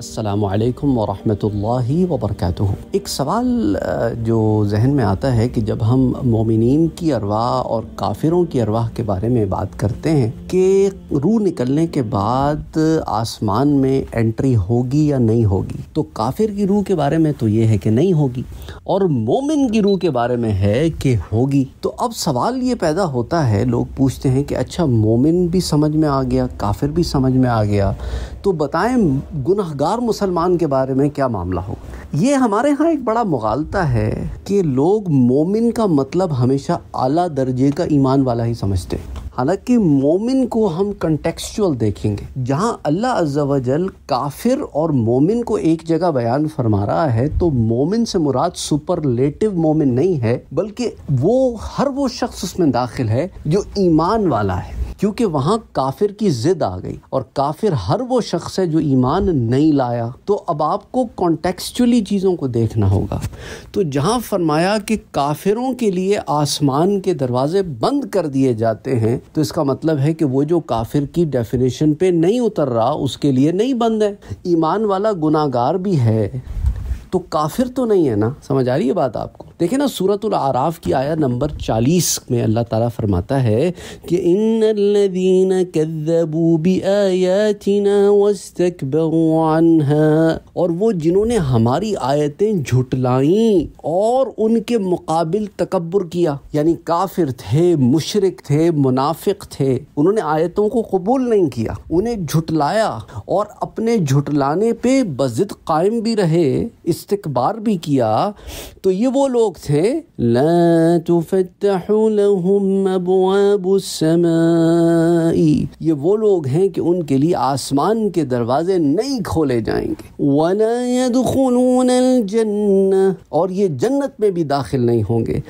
असलकम वरहि वबरक एक सवाल जो जहन में आता है कि जब हम मोमिन की अरवाह और काफिरों की अरवाह के बारे में बात करते हैं कि रूह निकलने के बाद आसमान में एंट्री होगी या नहीं होगी तो काफिर की रूह के बारे में तो ये है कि नहीं होगी और मोमिन की रूह के बारे में है कि होगी तो अब सवाल ये पैदा होता है लोग पूछते हैं कि अच्छा मोमिन भी समझ में आ गया काफिर भी समझ में आ गया तो बताएं गुनाहगार ईमानदार मुसलमान के बारे में क्या मामला होगा ये हमारे यहाँ एक बड़ा मुगालता है कि लोग मोमिन का मतलब हमेशा आला दर्जे का ईमान वाला ही समझते हैं हालांकि मोमिन को हम कंटेक्चुअल देखेंगे जहां अल्लाह अजल काफिर और मोमिन को एक जगह बयान फरमा रहा है तो मोमिन से मुराद सुपरलेटिव मोमिन नहीं है बल्कि वो हर वो शख्स उसमें दाखिल है जो ईमान वाला है क्योंकि वहाँ काफिर की जिद आ गई और काफिर हर वो शख्स है जो ईमान नहीं लाया तो अब आपको कॉन्टेक्चुअली चीज़ों को देखना होगा तो जहाँ फरमाया कि काफिरों के लिए आसमान के दरवाजे बंद कर दिए जाते हैं तो इसका मतलब है कि वो जो काफिर की डेफिनेशन पे नहीं उतर रहा उसके लिए नहीं बंद है ईमान वाला गुनागार भी है तो काफिर तो नहीं है ना समझ आ रही है बात आपको देखे ना सूरत आराफ की आया नंबर चालीस में अल्लाह ताला फरमाता है कि इन और वो जिन्होंने हमारी आयतें झुटलाई और उनके मुकाबिल तकबर किया यानी काफिर थे मुशरक थे मुनाफिक थे उन्होंने आयतों को कबूल नहीं किया उन्हें झुटलाया और अपने झुटलाने पे बजिद कायम भी रहे इस इस्तकबार भी किया तो ये वो लोग थे ये वो लोग हैं कि उनके लिए आसमान के दरवाजे नहीं खोले जाएंगे और ये जन्नत में भी दाखिल नहीं होंगे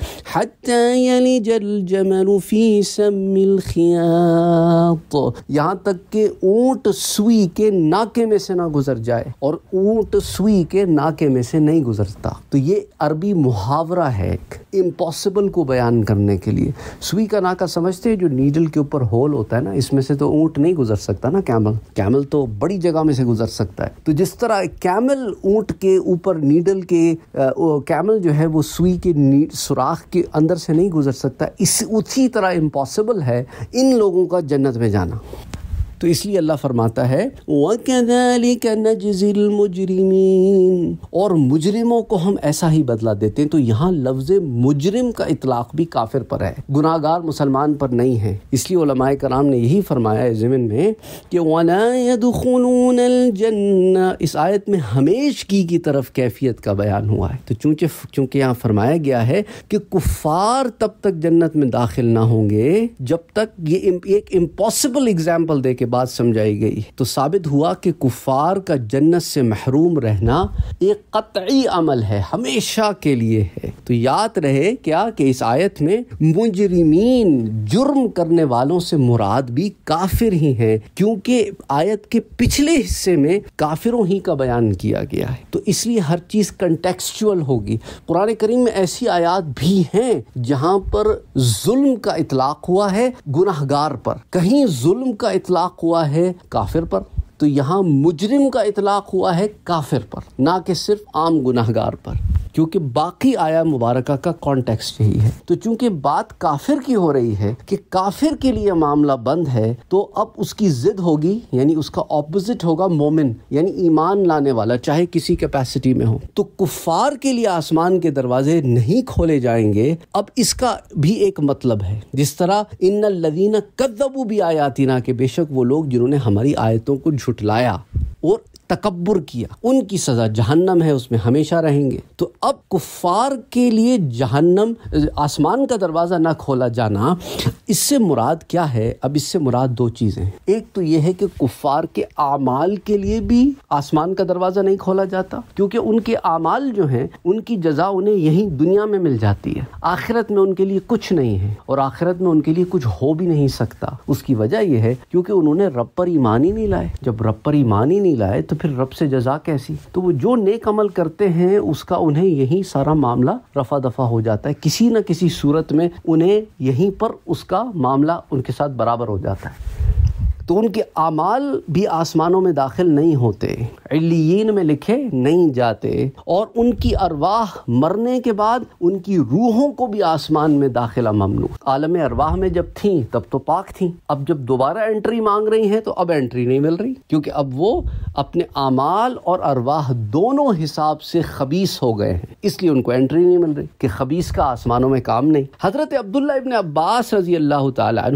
यहाँ तक के ऊँट सुई के नाके में से ना गुजर जाए और ऊँट सुई के नाके में में से नहीं गुजरता तो ये अरबी मुहावरा है एक इम्पॉसिबल को बयान करने के लिए सुई का नाका समझते हैं जो नीडल के ऊपर होल होता है ना इसमें से तो ऊंट नहीं गुजर सकता ना कैमल कैमल तो बड़ी जगह में से गुजर सकता है तो जिस तरह कैमल ऊंट के ऊपर नीडल के आ, कैमल जो है वो सुई के सुराख के अंदर से नहीं गुजर सकता इस उसी तरह इम्पॉसिबल है इन लोगों का जन्नत में जाना तो इसलिए अल्लाह फरमाता है और मुजरिमों को हम ऐसा ही बदला देते हैं तो यहाँ लफ्ज मुजरिम का इतलाक भी काफिर पर है गुनागार मुसलमान पर नहीं है इसलिए उलमाए कराम ने यही फरमाया ज़मीन में कि इस आयत में हमेश की की तरफ कैफियत का बयान हुआ है तो चूंकि चूंकि यहाँ फरमाया गया है कि कुफार तब तक जन्नत में दाखिल ना होंगे जब तक ये एक इम्पॉसिबल एग्जाम्पल दे के बात समझाई गई तो साबित हुआ कि कुफार का जन्नत से महरूम रहना एक कतई अमल है हमेशा के लिए है तो याद रहे क्या कि इस आयत में मुजरिमीन जुर्म करने वालों से मुराद भी काफिर ही हैं क्योंकि आयत के पिछले हिस्से में काफिरों ही का बयान किया गया है तो इसलिए हर चीज़ कंटेक्चुअल होगी पुराने करीम में ऐसी आयात भी हैं जहां पर जुल्म का इतलाक हुआ है गुनाहगार पर कहीं जुल्म का इतलाक हुआ है काफिर पर तो यहाँ मुजरिम का इतलाक हुआ है काफिर पर ना कि सिर्फ आम गुनाहगार पर क्योंकि बाकी आया मुबारक का कॉन्टेक्स्ट यही है तो चूंकि बात काफिर की हो रही है कि काफिर के लिए मामला बंद है तो अब उसकी जिद होगी यानी उसका ऑपोजिट होगा मोमिन यानी ईमान लाने वाला चाहे किसी कैपेसिटी में हो तो कुफार के लिए आसमान के दरवाजे नहीं खोले जाएंगे अब इसका भी एक मतलब है जिस तरह इन लदीना कदबू भी आयातिना के बेशक वो लोग जिन्होंने हमारी आयतों को झुटलाया और तकबर किया उनकी सज़ा जहन्नम है उसमें हमेशा रहेंगे तो अब कुफ़ार के लिए जहन्नम आसमान का दरवाज़ा ना खोला जाना इससे मुराद क्या है अब इससे मुराद दो चीज़ें हैं एक तो यह है कि कुफ़ार के आमाल के लिए भी आसमान का दरवाज़ा नहीं खोला जाता क्योंकि उनके आमाल जो हैं उनकी जजा उन्हें यहीं दुनिया में मिल जाती है आखिरत में उनके लिए कुछ नहीं है और आखिरत में उनके लिए कुछ हो भी नहीं सकता उसकी वजह यह है क्योंकि उन्होंने रब पर ईमान ही नहीं लाए जब रब पर ईमान ही नहीं लाए तो फिर रब से जजा कैसी तो वो जो नेक अमल करते हैं उसका उन्हें यही सारा मामला रफा दफा हो जाता है किसी न किसी सूरत में उन्हें यहीं पर उसका मामला उनके साथ बराबर हो जाता है तो उनके अमाल भी आसमानों में दाखिल नहीं होते इलियन में लिखे नहीं जाते और उनकी अरवाह मरने के बाद उनकी रूहों को भी आसमान में दाखिला ममनू आलम अरवाह में जब थी तब तो पाक थी अब जब दोबारा एंट्री मांग रही हैं तो अब एंट्री नहीं मिल रही क्योंकि अब वो अपने अमाल और अरवाह दोनों हिसाब से खबीस हो गए हैं इसलिए उनको एंट्री नहीं मिल रही कि खबीस का आसमानों में काम नहीं हजरत अब्दुल्ला इबन अब्बास रजी अल्लाह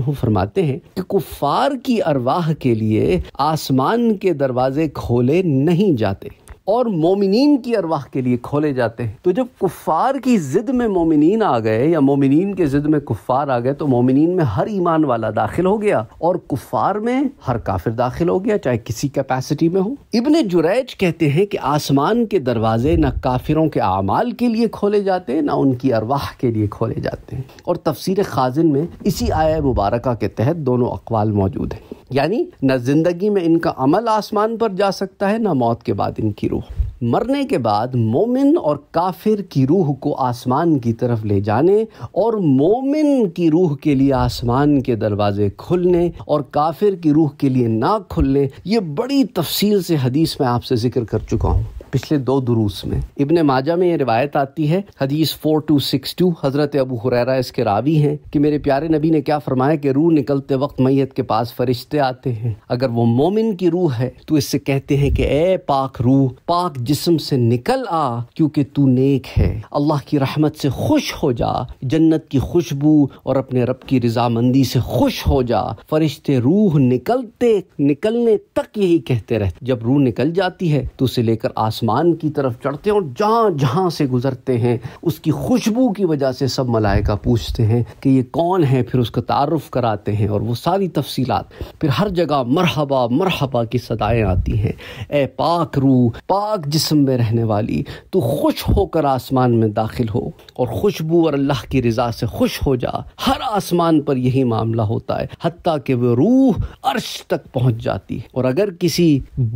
तु फरमाते हैं कि कुफार की अरवा परवाह के लिए आसमान के दरवाजे खोले नहीं जाते और मोमिन की अरवाह के लिए खोले जाते हैं तो जब कुफ़ार की ज़िद में मोमिन आ गए या मोमिन के ज़िद में कुफ़ार आ गए तो मोमिन में हर ईमान वाला दाखिल हो गया और कुफ़ार में हर काफिर दाखिल हो गया चाहे किसी कैपेसिटी में हो इबन जुरैज कहते हैं कि आसमान के दरवाजे न काफिरों के अमाल के लिए खोले जाते हैं ना उनकी अरवाह के लिए खोले जाते हैं और तफसर खाजिन में इसी आया मुबारक के तहत दोनों अकवाल मौजूद हैं यानी न ज़िंदगी में इनका अमल आसमान पर जा सकता है ना मौत के बाद इनकी रूह मरने के बाद मोमिन और काफिर की रूह को आसमान की तरफ ले जाने और मोमिन की रूह के लिए आसमान के दरवाजे खुलने और काफिर की रूह के लिए ना खुलने ये बड़ी तफसील से हदीस में आपसे जिक्र कर चुका हूँ पिछले दो दुरूस में इबन माजा में ये रिवायत आती है हदीस फोर टू सिक्स टू हजरत अबू हुरैरा इसके रावी हैं कि मेरे प्यारे नबी ने क्या फरमाया कि रूह निकलते वक्त मैयत के पास फरिश्ते आते हैं अगर वो मोमिन की रूह है तो इससे कहते हैं कि ए पाक रूह पाक जिस्म से निकल आ क्योंकि तू नेक है अल्लाह की रहमत से खुश हो जा जन्नत की खुशबू और अपने रब की रजामंदी से खुश हो जा फरिश्ते रूह निकलते निकलने तक यही कहते रहते जब रूह निकल जाती है तो उसे लेकर आसमान आसमान की तरफ चढ़ते हैं और जहाँ जहाँ से गुजरते हैं उसकी खुशबू की वजह से सब मलाइका पूछते हैं कि ये कौन है फिर उसका तारफ़ कराते हैं और वो सारी तफसीलात फिर हर जगह मरहबा मरहबा की सदाएँ आती हैं ए पाक रू पाक जिसम में रहने वाली तो खुश होकर आसमान में दाखिल हो और खुशबू और अल्लाह की रज़ा से खुश हो जा हर आसमान पर यही मामला होता है हती कि वह रूह अर्श तक पहुँच जाती है और अगर किसी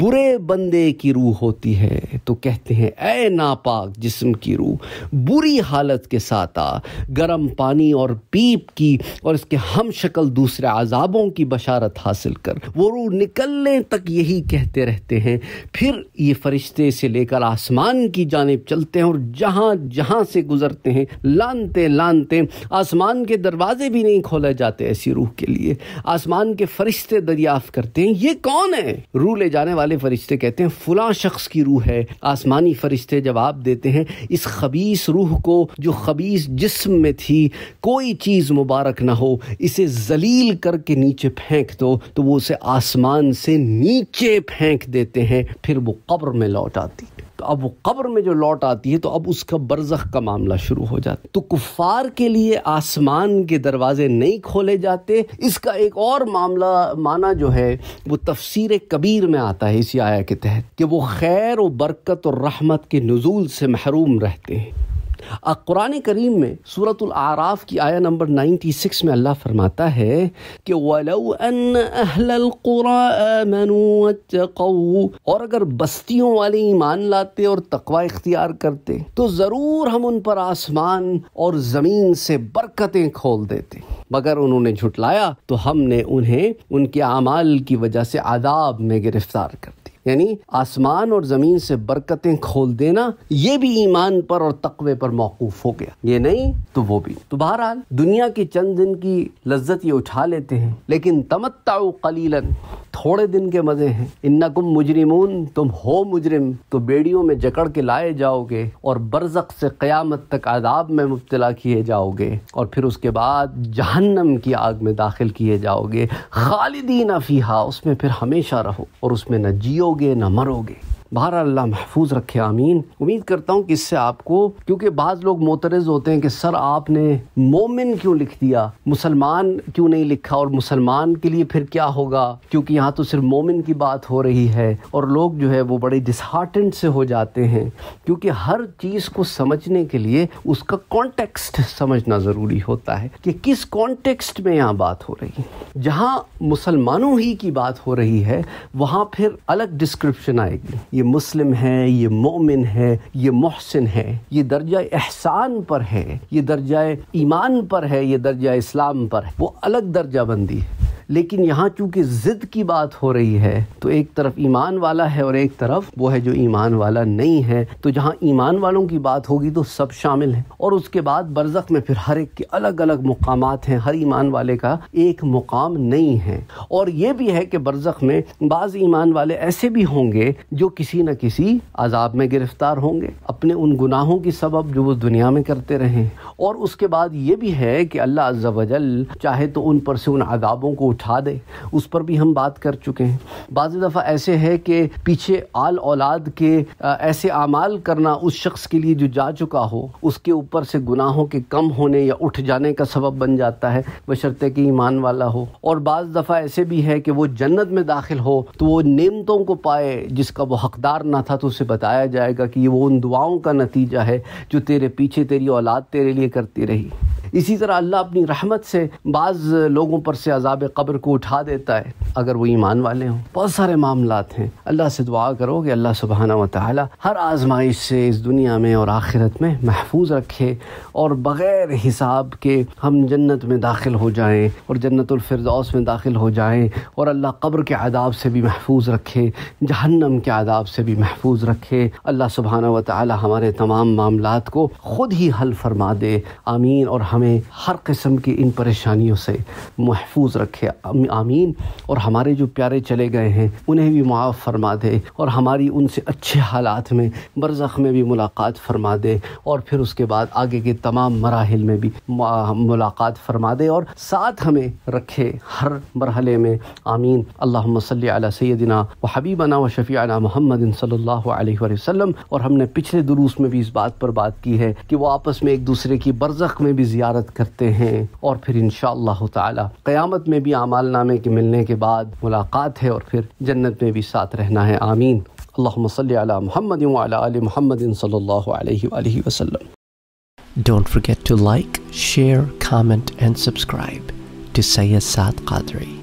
बुरे बंदे की रूह होती है तो कहते हैं ए नापाक जिस्म की रूह बुरी हालत के साथ आ गर्म पानी और पीप की और इसके हम शक्ल दूसरे अजाबों की बशारत हासिल कर वो रूह निकलने तक यही कहते रहते हैं फिर ये फरिश्ते से लेकर आसमान की जानब चलते हैं और जहाँ जहाँ से गुजरते हैं लानते लानते आसमान के दरवाजे भी नहीं खोले जाते ऐसी रूह के लिए आसमान के फरिश्ते दरियाफ्त करते हैं ये कौन है रूह ले जाने वाले फरिश्ते कहते हैं फुला शख्स की रूह है आसमानी फरिश्ते जवाब देते हैं इस खबीस रूह को जो खबीस जिस्म में थी कोई चीज़ मुबारक ना हो इसे जलील करके नीचे फेंक दो तो वो उसे आसमान से नीचे फेंक देते हैं फिर वो कब्र में लौट आती तो अब वो कब्र में जो लौट आती है तो अब उसका बरजख का मामला शुरू हो जाता है तो कुफार के लिए आसमान के दरवाजे नहीं खोले जाते इसका एक और मामला माना जो है वो तफसीर कबीर में आता है इसी आया के तहत कि वो खैर व बरकत और रहमत के नजूल से महरूम रहते हैं कुरान करीम में सूरतुल आराफ की आया नंबर 96 में अल्लाह फरमाता है कि वलऊ और अगर बस्तियों वाले ईमान लाते और तकवा इख्तियार करते तो ज़रूर हम उन पर आसमान और ज़मीन से बरकतें खोल देते मगर उन्होंने झुटलाया तो हमने उन्हें उनके अमाल की वजह से आदाब में गिरफ्तार कर यानी आसमान और ज़मीन से बरकतें खोल देना ये भी ईमान पर और तकवे पर मौकूफ़ हो गया ये नहीं तो वो भी तो बहरहाल दुनिया की चंद दिन की लज्जत ये उठा लेते हैं लेकिन तमत्ता कलीलन थोड़े दिन के मज़े हैं कुम मुजरिमून तुम हो मुजरिम तो बेड़ियों में जकड़ के लाए जाओगे और बरजक से क़यामत तक आदाब में मुबतला किए जाओगे और फिर उसके बाद जहन्नम की आग में दाखिल किए जाओगे खालिदीना फ़ीहा उसमें फिर हमेशा रहो और उसमें न जियोगे जियोगे ना मरोगे बहर अल्लाह महफूज रखे आमीन उम्मीद करता हूँ कि इससे आपको क्योंकि बाज़ लोग मोतरज होते हैं कि सर आपने मोमिन क्यों लिख दिया मुसलमान क्यों नहीं लिखा और मुसलमान के लिए फिर क्या होगा क्योंकि यहाँ तो सिर्फ मोमिन की बात हो रही है और लोग जो है वो बड़े डिसहार्टेंट से हो जाते हैं क्योंकि हर चीज़ को समझने के लिए उसका कॉन्टेक्स्ट समझना ज़रूरी होता है कि किस कॉन्टेक्स्ट में यहाँ बात हो रही है जहाँ मुसलमानों ही की बात हो रही है वहाँ फिर अलग डिस्क्रिप्शन आएगी ये मुस्लिम है ये मोमिन है ये मोहसिन है ये दर्जा एहसान पर है ये दर्जा ईमान पर है ये दर्जा इस्लाम पर है वो अलग दर्जा बंदी है लेकिन यहाँ चूँकि ज़िद की बात हो रही है तो एक तरफ ईमान वाला है और एक तरफ वो है जो ईमान वाला नहीं है तो जहाँ ईमान वालों की बात होगी तो सब शामिल है और उसके बाद बरज़क में फिर हर एक के अलग अलग मुकाम हैं हर ईमान वाले का एक मुकाम नहीं है और ये भी है कि बरज़क में बाज़ ईमान वाले ऐसे भी होंगे जो किसी न किसी अजाब में गिरफ्तार होंगे अपने उन गुनाहों की सबब जो वो दुनिया में करते रहे और उसके बाद ये भी है कि अल्लाह वजल चाहे तो उन पर से उन अजाबों को उठा दे उस पर भी हम बात कर चुके हैं बाज़ दफ़ा ऐसे है कि पीछे आल औलाद के ऐसे अमाल करना उस शख्स के लिए जो जा चुका हो उसके ऊपर से गुनाहों के कम होने या उठ जाने का सबब बन जाता है बशर्ते कि ईमान वाला हो और बाज़ दफ़ा ऐसे भी है कि वो जन्नत में दाखिल हो तो वो नियमतों को पाए जिसका वो हकदार ना था तो उसे बताया जाएगा कि वो उन दुआओं का नतीजा है जो तेरे पीछे तेरी औलाद तेरे लिए करती रही इसी तरह अल्लाह अपनी रहमत से बाज़ लोगों पर से अजाब कब्र को उठा देता है अगर वो ईमान वाले हों बहुत सारे मामला हैं अल्लाह से दुआ करो कि अल्लाह सुबहाना व हर आजमाइश से इस दुनिया में और आखिरत में महफूज रखे और बग़ैर हिसाब के हम जन्नत में दाखिल हो जाएँ और जन्नतफरदौस में दाखिल हो जाएँ और अल्लाह कब्र के आदाब से भी महफूज रखे जहन्नम के आदाब से भी महफूज रखे अल्लाह सुबहाना व हमारे तमाम मामला को ख़ुद ही हल फरमा दे आमीन और हम हमें हर किस्म की इन परेशानियों से महफूज रखे आमीन और हमारे जो प्यारे चले गए हैं उन्हें भी मुआफ़ फरमा दे और हमारी उनसे अच्छे हालात में बरज़ में भी मुलाकात फरमा दे और फिर उसके बाद आगे के तमाम मराहल में भी मुलाकात फरमा दे और साथ हमें रखे हर मरहले में आमीन अल्लाह सल सैदिना व हबीबना व शफ़ी महमद सल्ला वसम और हमने पिछले दुरूस में भी इस बात पर बात की है कि वो आपस में एक दूसरे की बरज़ में भी ज़्यादा जियारत करते हैं और फिर इन ताला क़यामत में भी आमाल नामे के मिलने के बाद मुलाकात है और फिर जन्नत में भी साथ रहना है आमीन अल्लाह सल महमद वाल महमद सल्ला वसलम Don't forget to like, share, comment, and subscribe to Sayyid Qadri